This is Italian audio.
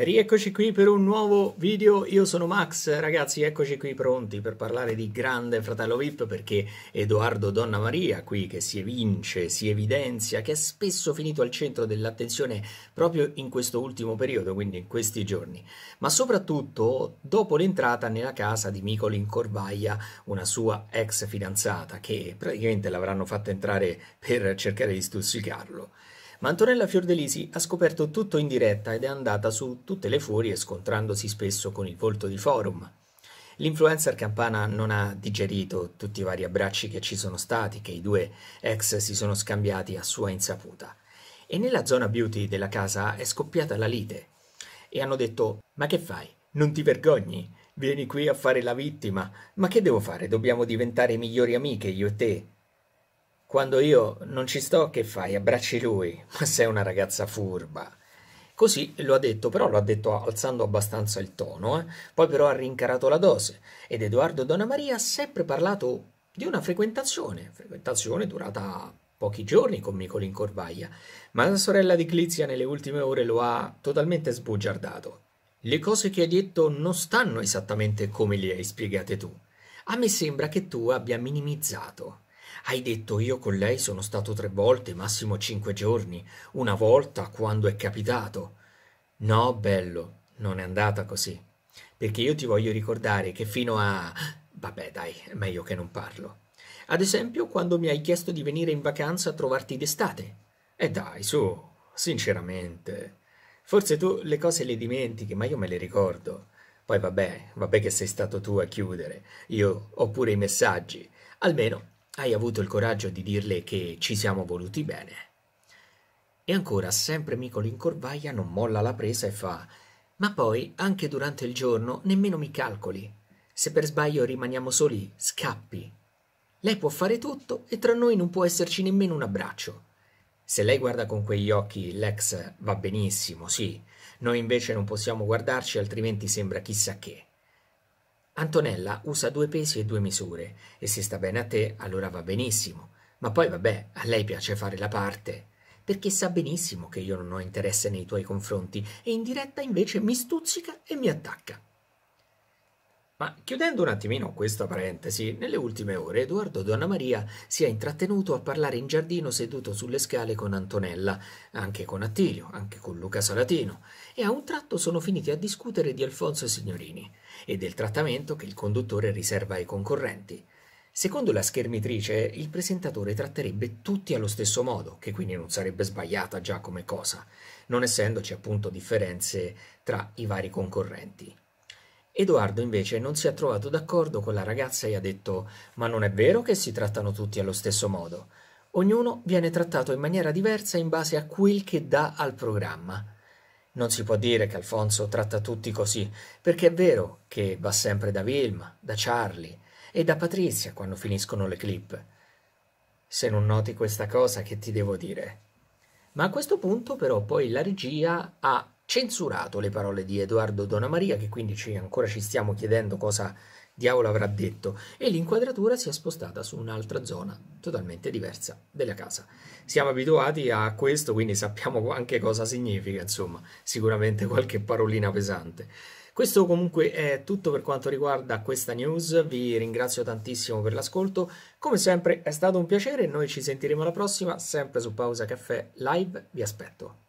Rieccoci qui per un nuovo video, io sono Max, ragazzi eccoci qui pronti per parlare di Grande Fratello VIP perché Edoardo Donna Maria qui che si evince, si evidenzia, che è spesso finito al centro dell'attenzione proprio in questo ultimo periodo, quindi in questi giorni, ma soprattutto dopo l'entrata nella casa di Micolin Corvaia, una sua ex fidanzata che praticamente l'avranno fatta entrare per cercare di stuzzicarlo. Ma Antonella Fiordelisi ha scoperto tutto in diretta ed è andata su tutte le furie scontrandosi spesso con il volto di forum. L'influencer campana non ha digerito tutti i vari abbracci che ci sono stati, che i due ex si sono scambiati a sua insaputa. E nella zona beauty della casa è scoppiata la lite. E hanno detto: Ma che fai? Non ti vergogni? Vieni qui a fare la vittima. Ma che devo fare? Dobbiamo diventare migliori amiche io e te. Quando io non ci sto, che fai? Abbracci lui, ma sei una ragazza furba. Così lo ha detto, però lo ha detto alzando abbastanza il tono, eh? poi però ha rincarato la dose ed Edoardo e Donna Maria ha sempre parlato di una frequentazione, frequentazione durata pochi giorni con Nicolin Corvaglia, ma la sorella di Clizia nelle ultime ore lo ha totalmente sbugiardato. Le cose che hai detto non stanno esattamente come le hai spiegate tu. A me sembra che tu abbia minimizzato. Hai detto io con lei sono stato tre volte, massimo cinque giorni, una volta quando è capitato. No, bello, non è andata così. Perché io ti voglio ricordare che fino a... Vabbè, dai, è meglio che non parlo. Ad esempio, quando mi hai chiesto di venire in vacanza a trovarti d'estate. E eh dai, su, sinceramente. Forse tu le cose le dimentichi, ma io me le ricordo. Poi vabbè, vabbè che sei stato tu a chiudere. Io ho pure i messaggi. Almeno hai avuto il coraggio di dirle che ci siamo voluti bene. E ancora, sempre Micolo in corvaia non molla la presa e fa Ma poi, anche durante il giorno, nemmeno mi calcoli. Se per sbaglio rimaniamo soli, scappi. Lei può fare tutto e tra noi non può esserci nemmeno un abbraccio. Se lei guarda con quegli occhi l'ex va benissimo, sì. Noi invece non possiamo guardarci, altrimenti sembra chissà che. Antonella usa due pesi e due misure e se sta bene a te allora va benissimo, ma poi vabbè, a lei piace fare la parte, perché sa benissimo che io non ho interesse nei tuoi confronti e in diretta invece mi stuzzica e mi attacca. Ma chiudendo un attimino questa parentesi, nelle ultime ore Edoardo Donnamaria si è intrattenuto a parlare in giardino seduto sulle scale con Antonella, anche con Attilio, anche con Luca Salatino, e a un tratto sono finiti a discutere di Alfonso Signorini e del trattamento che il conduttore riserva ai concorrenti. Secondo la schermitrice, il presentatore tratterebbe tutti allo stesso modo, che quindi non sarebbe sbagliata già come cosa, non essendoci appunto differenze tra i vari concorrenti. Edoardo invece non si è trovato d'accordo con la ragazza e ha detto Ma non è vero che si trattano tutti allo stesso modo. Ognuno viene trattato in maniera diversa in base a quel che dà al programma. Non si può dire che Alfonso tratta tutti così, perché è vero che va sempre da Vilma, da Charlie e da Patrizia quando finiscono le clip. Se non noti questa cosa che ti devo dire. Ma a questo punto però poi la regia ha censurato le parole di Edoardo Donamaria, che quindi ci, ancora ci stiamo chiedendo cosa diavolo avrà detto, e l'inquadratura si è spostata su un'altra zona totalmente diversa della casa. Siamo abituati a questo, quindi sappiamo anche cosa significa, insomma, sicuramente qualche parolina pesante. Questo comunque è tutto per quanto riguarda questa news, vi ringrazio tantissimo per l'ascolto, come sempre è stato un piacere, noi ci sentiremo alla prossima, sempre su Pausa Caffè Live, vi aspetto.